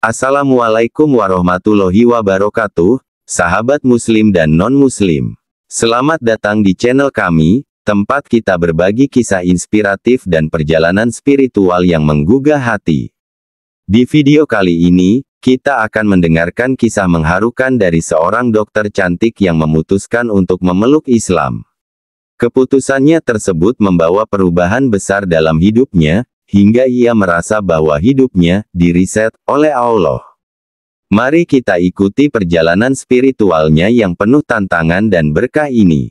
Assalamualaikum warahmatullahi wabarakatuh, sahabat muslim dan non-muslim. Selamat datang di channel kami, tempat kita berbagi kisah inspiratif dan perjalanan spiritual yang menggugah hati. Di video kali ini, kita akan mendengarkan kisah mengharukan dari seorang dokter cantik yang memutuskan untuk memeluk Islam. Keputusannya tersebut membawa perubahan besar dalam hidupnya, hingga ia merasa bahwa hidupnya diriset oleh Allah. Mari kita ikuti perjalanan spiritualnya yang penuh tantangan dan berkah ini.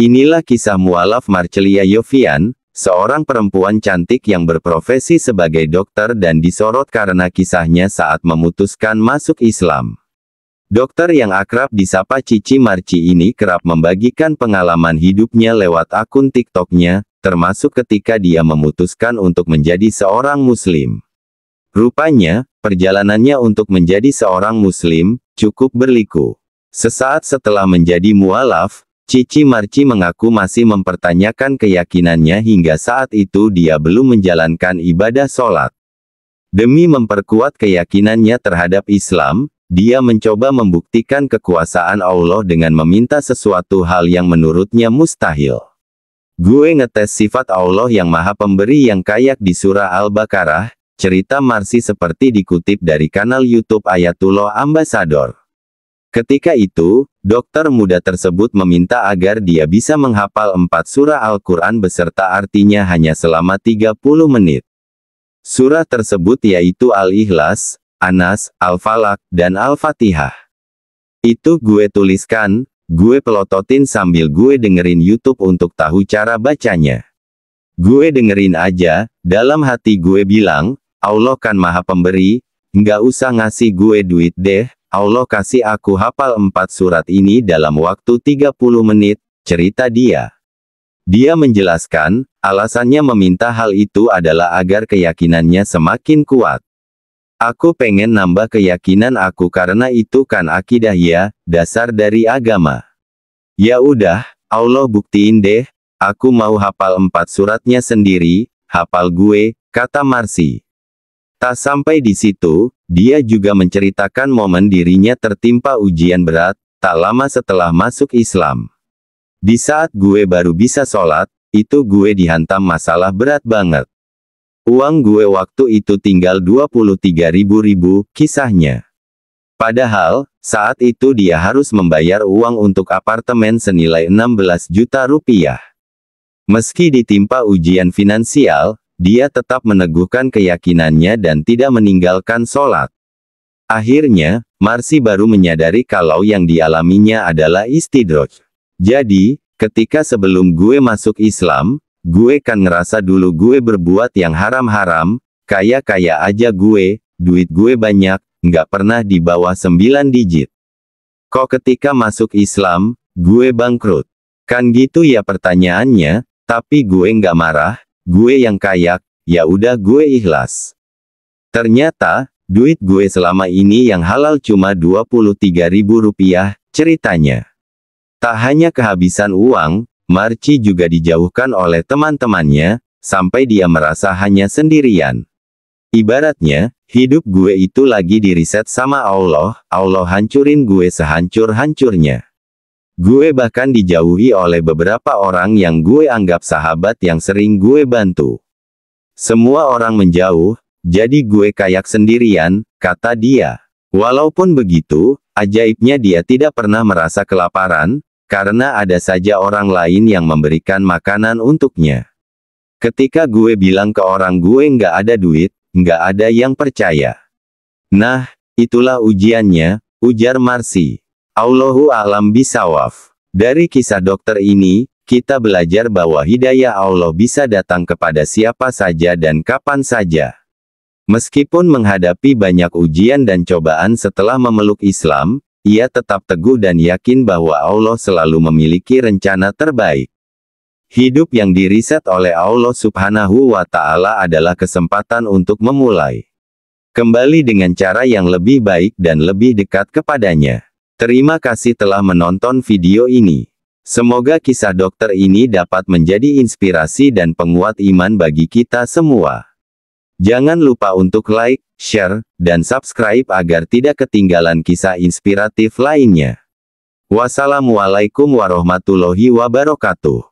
Inilah kisah mualaf Marcelia Yovian, seorang perempuan cantik yang berprofesi sebagai dokter dan disorot karena kisahnya saat memutuskan masuk Islam. Dokter yang akrab disapa Cici Marci ini kerap membagikan pengalaman hidupnya lewat akun TikToknya, termasuk ketika dia memutuskan untuk menjadi seorang muslim. Rupanya, perjalanannya untuk menjadi seorang muslim cukup berliku. Sesaat setelah menjadi mualaf, Cici Marci mengaku masih mempertanyakan keyakinannya hingga saat itu dia belum menjalankan ibadah sholat. Demi memperkuat keyakinannya terhadap Islam, dia mencoba membuktikan kekuasaan Allah dengan meminta sesuatu hal yang menurutnya mustahil. Gue ngetes sifat Allah yang maha pemberi yang kayak di surah Al-Baqarah, cerita Marsi seperti dikutip dari kanal YouTube Ayatullah Ambassador. Ketika itu, dokter muda tersebut meminta agar dia bisa menghafal empat surah Al-Quran beserta artinya hanya selama 30 menit. Surah tersebut yaitu Al-Ikhlas, Anas, Al-Falak, dan Al-Fatihah. Itu gue tuliskan, Gue pelototin sambil gue dengerin YouTube untuk tahu cara bacanya. Gue dengerin aja, dalam hati gue bilang, Allah kan maha pemberi, nggak usah ngasih gue duit deh, Allah kasih aku hafal empat surat ini dalam waktu 30 menit, cerita dia. Dia menjelaskan, alasannya meminta hal itu adalah agar keyakinannya semakin kuat. Aku pengen nambah keyakinan aku karena itu kan akidah ya, dasar dari agama. Ya udah, Allah buktiin deh, aku mau hafal empat suratnya sendiri, hafal gue, kata Marsi. Tak sampai di situ, dia juga menceritakan momen dirinya tertimpa ujian berat, tak lama setelah masuk Islam. Di saat gue baru bisa sholat, itu gue dihantam masalah berat banget. Uang gue waktu itu tinggal 23 ribu ribu, kisahnya. Padahal, saat itu dia harus membayar uang untuk apartemen senilai 16 juta rupiah. Meski ditimpa ujian finansial, dia tetap meneguhkan keyakinannya dan tidak meninggalkan sholat. Akhirnya, Marsi baru menyadari kalau yang dialaminya adalah istidroj. Jadi, ketika sebelum gue masuk Islam, Gue kan ngerasa dulu gue berbuat yang haram-haram, kaya-kaya aja gue, duit gue banyak, nggak pernah di bawah sembilan digit. Kok ketika masuk Islam, gue bangkrut? Kan gitu ya pertanyaannya, tapi gue nggak marah, gue yang kayak, ya udah gue ikhlas. Ternyata, duit gue selama ini yang halal cuma 23 ribu rupiah, ceritanya. Tak hanya kehabisan uang, Marci juga dijauhkan oleh teman-temannya, sampai dia merasa hanya sendirian. Ibaratnya, hidup gue itu lagi diriset sama Allah, Allah hancurin gue sehancur-hancurnya. Gue bahkan dijauhi oleh beberapa orang yang gue anggap sahabat yang sering gue bantu. Semua orang menjauh, jadi gue kayak sendirian, kata dia. Walaupun begitu, ajaibnya dia tidak pernah merasa kelaparan, karena ada saja orang lain yang memberikan makanan untuknya. Ketika gue bilang ke orang gue nggak ada duit, nggak ada yang percaya. Nah, itulah ujiannya, ujar Marsi. Allahu alam bisawaf. Dari kisah dokter ini, kita belajar bahwa hidayah Allah bisa datang kepada siapa saja dan kapan saja. Meskipun menghadapi banyak ujian dan cobaan setelah memeluk Islam, ia tetap teguh dan yakin bahwa Allah selalu memiliki rencana terbaik. Hidup yang diriset oleh Allah Subhanahu wa Ta'ala adalah kesempatan untuk memulai kembali dengan cara yang lebih baik dan lebih dekat kepadanya. Terima kasih telah menonton video ini. Semoga kisah dokter ini dapat menjadi inspirasi dan penguat iman bagi kita semua. Jangan lupa untuk like, share, dan subscribe agar tidak ketinggalan kisah inspiratif lainnya. Wassalamualaikum warahmatullahi wabarakatuh.